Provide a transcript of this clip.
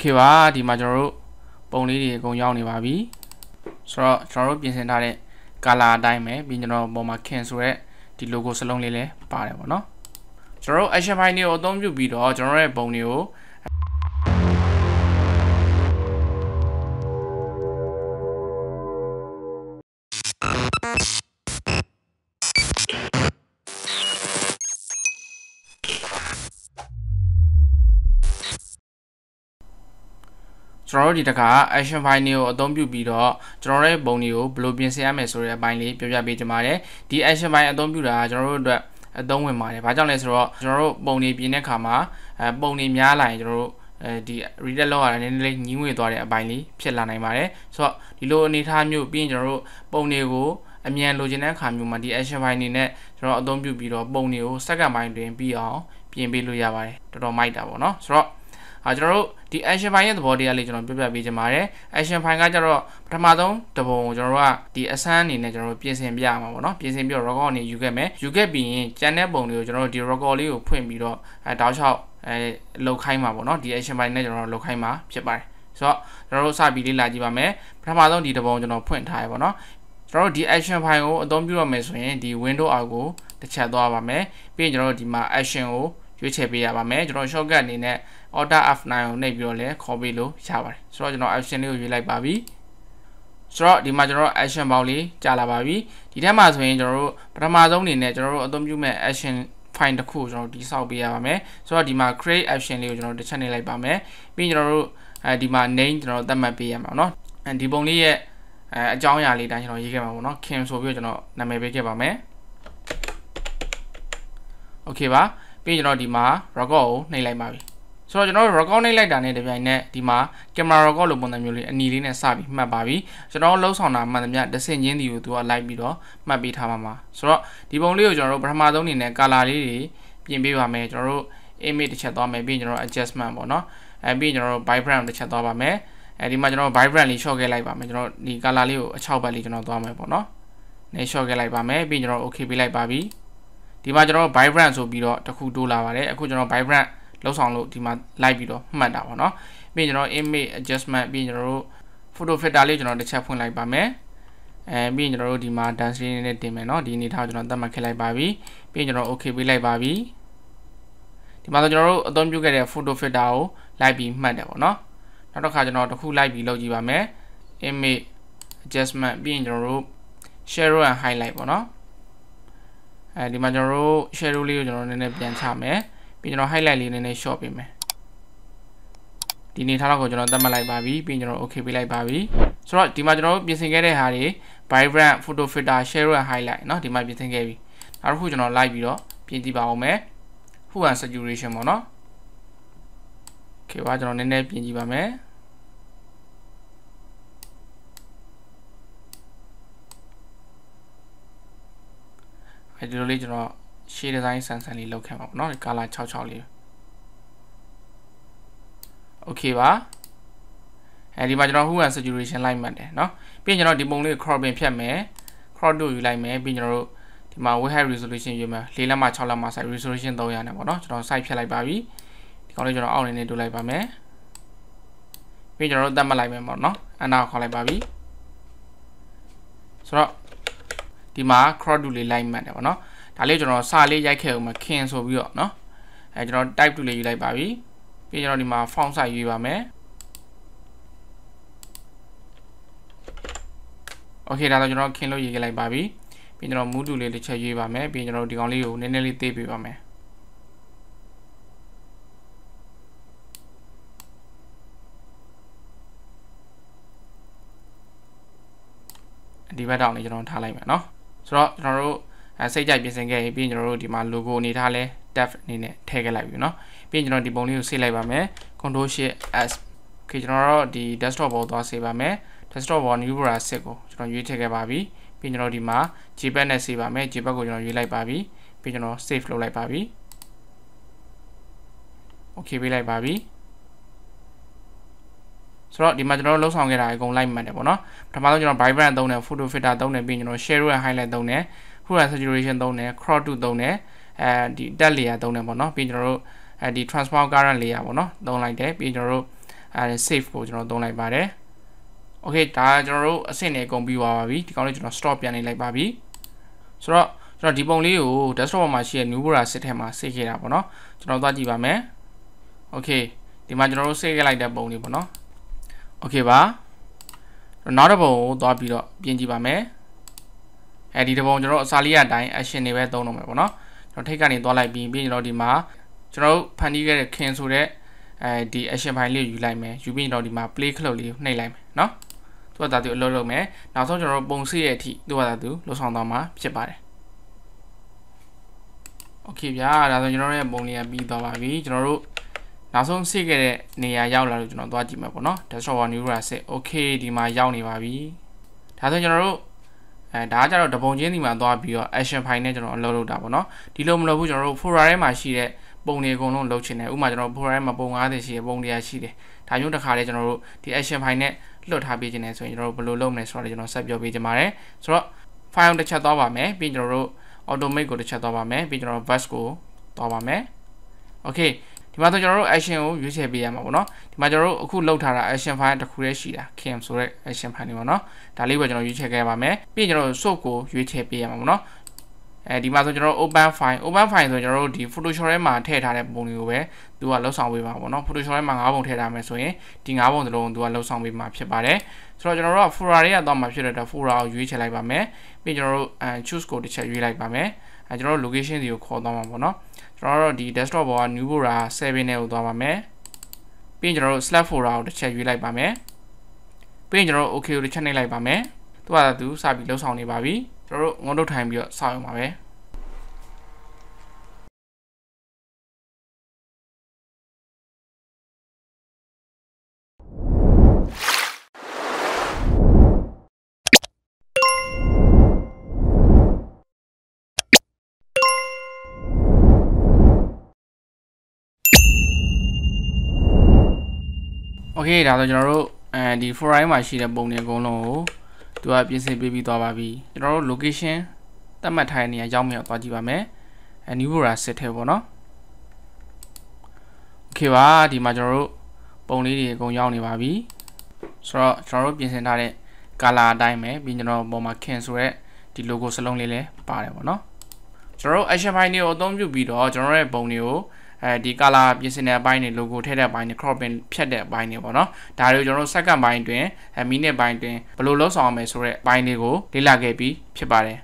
โอเคပါဒီမှာကျွန်တော်တို့ပုံလေးတွေအကုန်ရောက်နေပါပြီဆိုတော့ကျွန်တော်တို့ပြင်ဆင်ထားတဲ့ color အတိုင်းပဲပြီးကျွန်တော်ပုံမှာခင်ဆိုရက်ဒီ logo စလုံးလေးလည်းပါတယ်ပေါ့နော်ကျွန်တော်တို့ action file တွေကိုအသုံးပြုပြီးတော့ကျွန်တော်ရဲ့ပုံတွေကိုကျွန်တော်တို့ဒီတစ်ခါ action file တွေကိုအသုံးပြုပြီးတော့ကျွန်တော်ရဲ့ပုံတွေကိုဘယ်လိုပြင်ဆင်ရမလဲဆိုတဲ့အပိုင်းလေးပြပြပေးချင်ပါတယ်ဒီ action file အသုံးပြုတာကကျွန်တော်တို့အတွက်အသုံးဝင်ပါတယ်ဘာကြောင့်လဲဆိုတော့ကျွန်တော်တို့ပုံတွေပြင်တဲ့ခါမှာအဲပုံတွေများလာရင်ကျွန်တော်တို့အဲဒီ reader log ကလည်းနည်းနည်းလေးညှင်းဝင်သွားတဲ့အပိုင်းလေးဖြစ်လာနိုင်ပါတယ်ဆိုတော့ဒီလိုအနေအထားမျိုးပြီးရင်ကျွန်တော်တို့ပုံတွေကိုအမြန်လိုချင်တဲ့အခါမျိုးမှာဒီ action file နေနဲ့ကျွန်တော်အသုံးပြုပြီးတော့ပုံတွေကိုစက္ကန့်ပိုင်းတွင်ပြီးအောင်ပြင်ပေးလို့ရပါတယ်တော်တော်မိုက်တာပေါ့နော်ဆိုတော့အာကျွန်တော်တို့ဒီ action file ရဲ့သဘောတရားလေးကျွန်တော်ပြပြပေးချင်ပါတယ် action file ကကျတော့ပထမဆုံးတပုံကိုကျွန်တော်တို့ကဒီအစမ်းအနေနဲ့ကျွန်တော်တို့ပြင်ဆင်ပြရမှာပေါ့နော်ပြင်ဆင်ပြီးတော့ record အနေယူခဲ့မယ်ယူခဲ့ပြီးရင်ကျန်တဲ့ပုံတွေကိုကျွန်တော်တို့ဒီ record လေးကိုဖွင့်ပြီးတော့အဲတောက်လျှောက်အဲလောက်ခိုင်းမှာပေါ့နော်ဒီ action file နဲ့ကျွန်တော်တို့လောက်ခိုင်းမှာဖြစ်ပါတယ်ဆိုတော့ကျွန်တော်တို့စပြီးလေ့လာကြည့်ပါမယ်ပထမဆုံးဒီတပုံကျွန်တော်ဖွင့်ထားရပါတော့ကျွန်တော်တို့ဒီ action file ကိုအသုံးပြုရမယ်ဆိုရင်ဒီ window အောက်ကိုတစ်ချက်သွားပါမယ်ပြီးရင်ကျွန်တော်တို့ဒီမှာ action ကိုရွေးချယ်ပေးရပါမယ်ကျွန်တော် shortcut အနေနဲ့ order f9 ကိုနှိပ်ပြီးတော့လဲခေါ်ပေးလို့ရပါတယ်ဆိုတော့ကျွန်တော် option လေးကိုရွေးလိုက်ပါပြီဆိုတော့ဒီမှာကျွန်တော်တို့ action ပေါင်းလေးကြာလာပါပြီဒီထက်မှာဆိုရင်ကျွန်တော်တို့ပထမဆုံးအနေနဲ့ကျွန်တော်တို့အသုံးပြုမဲ့ action file တစ်ခုကိုကျွန်တော်တိဆောက်ပေးရပါမယ်ဆိုတော့ဒီမှာ create action လေးကိုကျွန်တော်တစ်ချက်နှိပ်လိုက်ပါမယ်ပြီးရင်ကျွန်တော်တို့အဲဒီမှာ name ကျွန်တော်တို့သတ်မှတ်ပေးရမှာเนาะဒီပုံလေးရဲ့အဲအကြောင်းအရာလေးတိုင်းကျွန်တော်ရေးခဲ့မှာပေါ့เนาะခင်ဆိုပြီးတော့ကျွန်တော်နာမည်ပေးခဲ့ပါမယ်โอเคပါပြီးရင်ကျွန်တော်ဒီမှာ record ကိုနှိပ်လိုက်ပါပြီဆိုတော့ကျွန်တော်တို့ recording လိုက်တာနဲ့တပြိုင်နက်ဒီမှာ camera record လို့ပုံစံမျိုးလေးအနီလေးနဲ့စပြီးမှတ်ပါပြီကျွန်တော်တို့လှုပ်ဆောင်တာမှန်သမျှဒစင်ချင်းဒီကိုသူကလိုက်ပြီးတော့မှတ်ပေးထားပါမှာဆိုတော့ဒီပုံလေးကိုကျွန်တော်တို့ပထမဆုံးအနေနဲ့ color လေးတွေပြင်ပေးပါမယ်ကျွန်တော်တို့ image တစ်ချက်သွားမယ်ပြီးရင်ကျွန်တော် adjustment ပေါ့နော်အဲပြီးရင်ကျွန်တော်တို့ vibrant တစ်ချက်သွားပါမယ်အဲဒီမှာကျွန်တော် vibrant လေး short ခဲ့လိုက်ပါမယ်ကျွန်တော်ဒီ color လေးကိုအချောက်ဘက်လေးကျွန်တော်သွားမယ်ပေါ့နော်နေ short ခဲ့လိုက်ပါမယ်ပြီးရင်ကျွန်တော် okay ပေးလိုက်ပါပြီဒီမှာကျွန်တော် vibrant ဆိုပြီးတော့တစ်ခုတိုးလာပါတယ်အခုကျွန်တော် vibrant လောက်ဆောင်လို့ဒီမှာလိုက်ပြီးတော့မှတ်တာပေါ့နော်ပြီးရင်ကျွန်တော် image adjustment ပြီးရင်ကျွန်တော်တို့ photo filter လေးကျွန်တော်တစ်ချက်ဖွင့်လိုက်ပါမယ်အဲပြီးရင်ကျွန်တော်တို့ဒီမှာ density နဲ့တင်မယ်เนาะဒီအနေထားကိုကျွန်တော်သတ်မှတ်ခက်လိုက်ပါပြီပြီးရင်ကျွန်တော် okay ပေးလိုက်ပါပြီဒီမှာဆိုကျွန်တော်တို့အသုံးပြုခဲ့တဲ့ photo filter ကိုလိုက်ပြီးမှတ်တယ်ပေါ့เนาะနောက်တစ်ခါကျွန်တော်တစ်ခုလိုက်ပြီးလုပ်ကြည့်ပါမယ် image adjustment ပြီးရင်ကျွန်တော်တို့ shadow and highlight ပေါ့เนาะအဲဒီမှာကျွန်တော်တို့ shadow လေးကိုကျွန်တော်နည်းနည်းပြန်ချမယ်ပြီးကျွန်တော် highlight လေးနည်းနည်း short ပေးမယ်ဒီနေထားတော့ကိုကျွန်တော်သတ်မှတ်လိုက်ပါပြီပြီးကျွန်တော် okay ပေးလိုက်ပါပြီဆိုတော့ဒီမှာကျွန်တော်တို့ပြင်ဆင်ခဲ့တဲ့ဟာတွေ vibrant photo filter share and highlight เนาะဒီမှာပြင်ဆင်ခဲ့ပြီနောက်တစ်ခုကျွန်တော်လိုက်ပြီးတော့ပြင်ကြည့်ပါအောင်မယ် hue and saturation ပေါ့เนาะ okay ပါကျွန်တော်နည်းနည်းပြင်ကြည့်ပါမယ်အဲဒီလိုလေးကျွန်တော်ရှေ့ဒီဇိုင်းဆန်ဆန်လေးလောက်ခဲ့ပါဘောเนาะဒီ color 66လေး Okay ပါအဲဒီမှာကျွန်တော် hue and saturation လိုက်မှတ်တယ်เนาะပြီးရင်ကျွန်တော်ဒီပုံလေး cropping ဖြတ်မယ် crop to ယူလိုက်မယ်ပြီးကျွန်တော်တို့ဒီမှာ web height resolution ယူမယ်၄လက်မှ6လက်မှ site resolution 300နဲ့ပေါ့เนาะကျွန်တော် site ဖြတ်လိုက်ပါပြီဒီကောင်လေးကျွန်တော်အောက်နေနေတို့လိုက်ပါမယ်ပြီးကျွန်တော်တို့တတ်မှတ်လိုက်မယ်ပေါ့เนาะအနာခေါ်လိုက်ပါပြီဆိုတော့ဒီမှာ crop to လေးလိုက်မှတ်တယ်ပေါ့เนาะဒါလေးကျွန်တော်စာလေးရိုက်ခဲ့အောင်မခင်ဆိုပြီးတော့เนาะအဲကျွန်တော် type 2လေးယူလိုက်ပါပြီပြီးကျွန်တော်ဒီမှာ font size ယူပါမယ် okay ဒါတော့ကျွန်တော်ခင်လို့ရေးခဲ့လိုက်ပါပြီပြီးကျွန်တော် move to လေးတစ်ချက်ရေးပါမယ်ပြီးကျွန်တော်ဒီကောင်လေးကိုနည်းနည်းလေးသေးပေးပါမယ်ဒီဘက်တောင်လေးကျွန်တော်ထားလိုက်မယ်เนาะဆိုတော့ကျွန်တော်တို့အဲစိတ်ကြိုက်ပြင်ဆင်ခဲ့ရင်ပြီးရင်ကျွန်တော်တို့ဒီမှာ logo အနေထားလဲ tab အနေနဲ့ထည့်ခဲ့လိုက်ပြီเนาะပြီးရင်ကျွန်တော်ဒီပုံလေးကို save လိုက်ပါမယ် control shift s ခေကျွန်တော်တို့ဒီ desktop ပေါ်သွား save ပါမယ် desktop ပေါ် new browser 6ကိုကျွန်တော်ရွေးထည့်ခဲ့ပါပြီပြီးရင်ကျွန်တော်ဒီမှာ jpeg နဲ့ save ပါမယ် jpeg ကိုကျွန်တော်ရွေးလိုက်ပါပြီပြီးကျွန်တော် save လုပ်လိုက်ပါပြီ okay ပေးလိုက်ပါပြီဆိုတော့ဒီမှာကျွန်တော်တို့လှုပ်ဆောင်ခဲ့တာအကုန်လိုက်မှတ်တယ်ပေါ့နော်ပထမဆုံးကျွန်တော် vibrant သုံးတယ် photo filter သုံးတယ်ပြီးရင်ကျွန်တော် share and highlight သုံးတယ် crude saturation သုံးတယ် crop 2သုံးတယ်အဲဒီ tab layer သုံးတယ်ပေါ့နော်ပြီးကျွန်တော်တို့အဲဒီ transform current layer ပေါ့နော်သုံးလိုက်တယ်ပြီးကျွန်တော်တို့အဲ save ကိုကျွန်တော်သုံးလိုက်ပါတယ် okay ဒါကျွန်တော်တို့အဆင့်နေအကုန်ပြီးသွားပါပြီဒီကောင်လေးကျွန်တော် stop ပြန်နေလိုက်ပါပြီဆိုတော့ကျွန်တော်ဒီပုံလေးကို desktop မှာရှိတဲ့ new bora စစ်ထဲမှာစစ်ခဲ့တာပေါ့နော်ကျွန်တော်သွားကြည့်ပါမယ် okay ဒီမှာကျွန်တော်တို့စစ်ခဲ့လိုက်တဲ့ပုံလေးပေါ့နော် okay ပါနောက်တစ်ပုံကိုသွားပြီးတော့ပြင်ကြည့်ပါမယ်အဲဒီတပုံကျွန်တော်အစာလေးအတိုင်း action တွေပဲသုံးတော့မယ်ပေါ့နော်ကျွန်တော်ထိတ်ကနေသွားလိုက်ပြီးပြီးကျွန်တော်ဒီမှာကျွန်တော်ဖန်တီးခဲ့တဲ့ခင်ဆိုတဲ့အဲဒီ action ဖိုင်လေးယူလိုက်မယ်ယူပြီးကျွန်တော်ဒီမှာ play cloud လေးနှိပ်လိုက်မယ်နော်သူကသာသူအလုပ်လုပ်မယ်နောက်ဆုံးကျွန်တော်ပုံစရတဲ့အထိသူကသာသူလှုပ်ဆောင်သွားမှာဖြစ်ပါတယ်โอเคဗျာဒါဆိုကျွန်တော်တို့ရဲ့ပုံလေးကပြီးသွားပါပြီကျွန်တော်တို့နောက်ဆုံးစစ်ခဲ့တဲ့နေရာရောက်လာလို့ကျွန်တော်သွားကြည့်မှာပေါ့နော် desktop new ရာစစ် okay ဒီမှာရောက်နေပါပြီဒါဆိုကျွန်တော်တို့အဲဒါကကျတော့တပုံချင်းဒီမှာသွားပြီးတော့ action file နဲ့ကျွန်တော်အလုပ်လုပ်တာပေါ့နော်ဒီလိုမလုပ်ဘူးကျွန်တော်တို့ folder ထဲမှာရှိတဲ့ပုံတွေအကုန်လုံးလုပ်ချင်တယ်ဥပမာကျွန်တော် folder ထဲမှာပုံ50ရှိရပုံ100ရှိတယ်ဒါမျိုးတစ်ခါလေကျွန်တော်တို့ဒီ action file နဲ့လွတ်ထားပေးခြင်းနဲ့ဆိုရင်ကျွန်တော်တို့ဘယ်လိုလုပ်မလဲဆိုတာကျွန်တော်ဆက်ပြောပေးခြင်းပါတယ်ဆိုတော့ file တစ်ချက်သွားပါမယ်ပြီးကျွန်တော်တို့ automate ကိုတစ်ချက်သွားပါမယ်ပြီးကျွန်တော် bus ကိုသွားပါမယ် okay ဒီမှာဆိုကျွန်တော်တို့ action ကိုရွေးချယ်ပေးရမှာပေါ့နော်ဒီမှာကျွန်တော်တို့အခုလောက်ထားတာ action file တစ်ခုတည်းရှိတာ kim ဆိုတဲ့ action file နေပေါ့နော်ဒါလေးကိုကျွန်တော်ရွေးချယ်ခဲ့ပါမယ်ပြီးရင်ကျွန်တော်တို့ source ကိုရွေးချယ်ပေးရမှာပေါ့နော်အဲဒီမှာဆိုကျွန်တော်တို့ open file open file ဆိုကျွန်တော်တို့ဒီ photoshop ထဲမှာထည့်ထားတဲ့ပုံတွေကိုပဲသူကလောက်ဆောင်ပေးပါပေါ့နော် photoshop ထဲမှာ9ပုံထည့်ထားမယ်ဆိုရင်ဒီ9ပုံစလုံးသူကလောက်ဆောင်ပေးမှာဖြစ်ပါတယ်ဆိုတော့ကျွန်တော်တို့က folder တွေကတော့မှာဖြစ်တဲ့အတွက် folder ကိုရွေးချယ်လိုက်ပါမယ်ပြီးကျွန်တော်တို့ choose ကိုတစ်ချက်ရွေးလိုက်ပါမယ်အဲကျွန်တော်တို့ location တွေကိုခေါ်သွားမှာပေါ့နော်ကျွန်တော်တို့ဒီ desktop ပေါ်က new folder 7နဲ့ကိုသွားပါမယ်ပြီးရင်ကျွန်တော်တို့ slash folder ကိုတစ်ချက်ရွေးလိုက်ပါမယ်ပြီးရင်ကျွန်တော်တို့ okay ကိုတစ်ချက်နှိပ်လိုက်ပါမယ်သူကသူစပြီးလှုပ်ဆောင်နေပါပြီကျွန်တော်တို့ငုံထုတ်ထိုင်ပြီးတော့စောင့်ရအောင်ပါပဲ Okay ဒါဆိုကျွန်တော်တို့အဲဒီ forum မှာရှိတဲ့ပုံတွေအကုန်လုံးကိုသူကပြင်ဆင်ပေးပြီးသွားပါပြီကျွန်တော်တို့ location သတ်မှတ်ထားတဲ့နေရာရောက်မြောက်သွားကြည့်ပါမယ်အဲ new border set ထဲပေါ့နော် Okay ပါဒီမှာကျွန်တော်တို့ပုံလေးတွေအကုန်ရောက်နေပါပြီဆိုတော့ကျွန်တော်တို့ပြင်ဆင်ထားတဲ့ color အတိုင်းပဲပြီးကျွန်တော်ပုံမှာခင်ဆိုရက်ဒီ logo စလုံးလေးလည်းပါတယ်ပေါ့နော်ကျွန်တော်တို့ action file တွေကိုအသုံးပြုပြီးတော့ကျွန်တော်ရဲ့ပုံတွေကိုအဲဒီ color ပြင်ဆင်တဲ့အပိုင်းတွေ logo ထည့်တဲ့အပိုင်းတွေ cropping ဖြတ်တဲ့အပိုင်းတွေပေါ့နော်ဒါတွေကိုကျွန်တော်တို့ second ပိုင်းတွင် minute ပိုင်းတွင်ဘယ်လိုလုပ်ဆောင်ရမလဲဆိုတဲ့အပိုင်းတွေကိုလေ့လာခဲ့ပြီးဖြစ်ပါတယ်